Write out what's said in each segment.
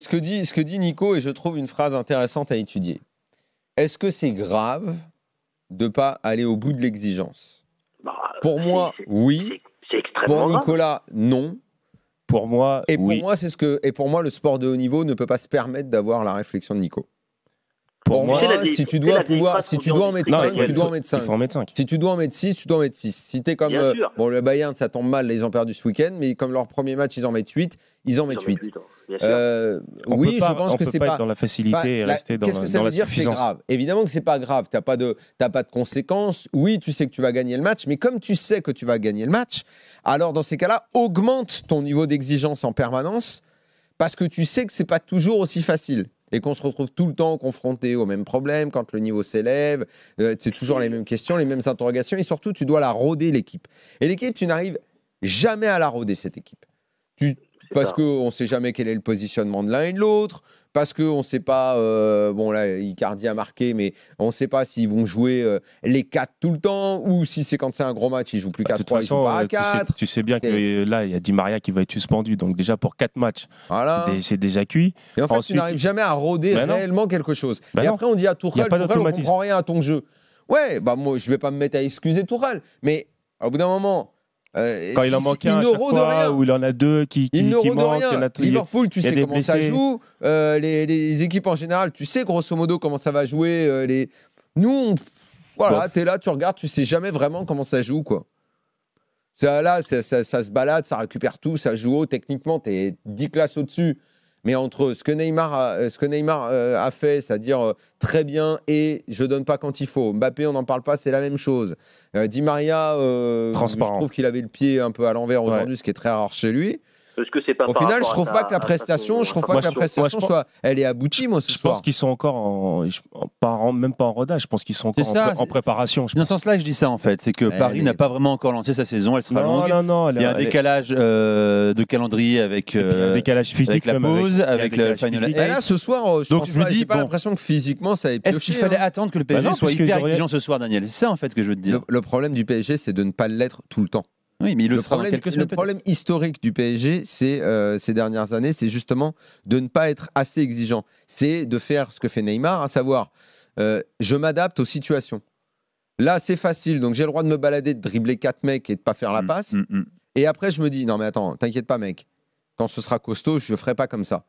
Ce que, dit, ce que dit Nico, et je trouve une phrase intéressante à étudier. Est-ce que c'est grave de ne pas aller au bout de l'exigence bah, Pour moi, oui. Pour Nicolas, non. Pour moi, et pour moi, ce que et pour moi, le sport de haut niveau ne peut pas se permettre d'avoir la réflexion de Nico. Pour moi, si tu dois pouvoir, si tu dois en mettre 5, tu dois en mettre 5. Si tu dois en mettre 6, tu dois en mettre 6. Si t'es comme euh, bon, le Bayern, ça tombe mal, ils ont perdu ce week-end, mais comme leur premier match, ils en mettent 8, ils en mettent 8. Hein, euh, oui, je pense que c'est pas, pas être dans la facilité bah, et rester la, dans, qu'est-ce que ça veut dire suffisance. grave. Évidemment que c'est pas grave. T'as pas pas de conséquences. Oui, tu sais que tu vas gagner le match, mais comme tu sais que tu vas gagner le match, alors dans ces cas-là, augmente ton niveau d'exigence en permanence parce que tu sais que c'est pas toujours aussi facile et qu'on se retrouve tout le temps confronté aux mêmes problèmes quand le niveau s'élève, euh, c'est toujours les mêmes questions, les mêmes interrogations, et surtout tu dois la roder l'équipe. Et l'équipe, tu n'arrives jamais à la roder cette équipe. Tu, parce qu'on ne sait jamais quel est le positionnement de l'un et de l'autre, parce qu'on ne sait pas, euh, bon là, Icardi a marqué, mais on ne sait pas s'ils vont jouer euh, les 4 tout le temps, ou si c'est quand c'est un gros match, ils jouent plus 4 3, 4. Tu sais, bien que là, il y a Di Maria qui va être suspendu, donc déjà pour 4 matchs, c'est déjà cuit. Et en fait, tu n'arrives jamais à roder bah réellement quelque chose. Bah et après, on dit à Tourelle, on ne rien à ton jeu. Ouais, bah moi, je vais pas me mettre à excuser Toural. mais au bout d'un moment, euh, Quand il en manque un ou il en a deux qui, qui, qui manquent. Liverpool, tu sais comment ça joue. Euh, les, équipes en général, tu sais grosso modo comment ça va jouer. Euh, les... Nous, voilà, t'es là, tu regardes, tu sais jamais vraiment comment ça joue, quoi. Ça, là, ça, ça, ça se balade, ça récupère tout, ça joue haut. Techniquement, es 10 classes au-dessus. Mais entre ce que Neymar a, euh, ce que Neymar euh, a fait, c'est-à-dire euh, très bien et je donne pas quand il faut. Mbappé, on n'en parle pas, c'est la même chose. Di Maria, je trouve qu'il avait le pied un peu à l'envers aujourd'hui, ce qui est très rare chez lui que c'est pas. Au final, je trouve pas que la prestation, je trouve pas que la prestation soit, elle est aboutie, moi. Ce je pense qu'ils sont encore en, même pas en rodage. Je pense qu'ils sont encore en, préparation. Dans ce sens-là, je dis ça en fait, c'est que Paris n'a pas vraiment encore lancé sa saison. Elle sera longue. il y a un décalage euh, de calendrier avec euh, décalage physique, la pause, avec, le final. Et bah là, ce soir, oh, je donc je dis, pas l'impression que physiquement ça est. Est-ce qu'il fallait hein. attendre que le bah PSG soit hyper exigeant ce soir, Daniel C'est ça en fait que je veux te dire. Le problème du PSG, c'est de ne pas l'être tout le temps. Oui, mais le, problème, historique du PSG c'est, euh, ces dernières années, c'est justement de ne pas être assez exigeant. C'est de faire ce que fait Neymar, à savoir, euh, je m'adapte aux situations. Là, c'est facile, donc j'ai le droit de me balader, de dribbler quatre mecs et de pas faire la mm, passe. Mm, mm. Et après, je me dis, non mais attends, t'inquiète pas, mec. Quand ce sera costaud, je ne ferai pas comme ça.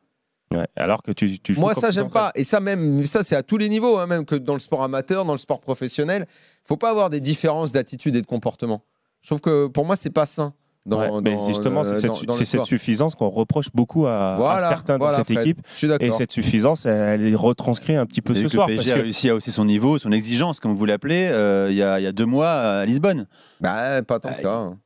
alors que tu, Moi, ça, j'aime pas. Et ça, même, ça, c'est à tous les niveaux, hein, même que dans le sport amateur, dans le sport professionnel. faut pas avoir des différences d'attitude et de comportement. Je trouve que pour moi, c'est pas sain. Dans, mais justement, c'est cette, suffisance qu'on reproche beaucoup à, certains de dans cette équipe. Et cette suffisance, elle, est retranscrite un petit peu ce soir. Le PSG parce que... a aussi son niveau, son exigence, comme vous l'appelez, euh, il y, y, a deux mois à Lisbonne. Bah, pas tant que bah, ça.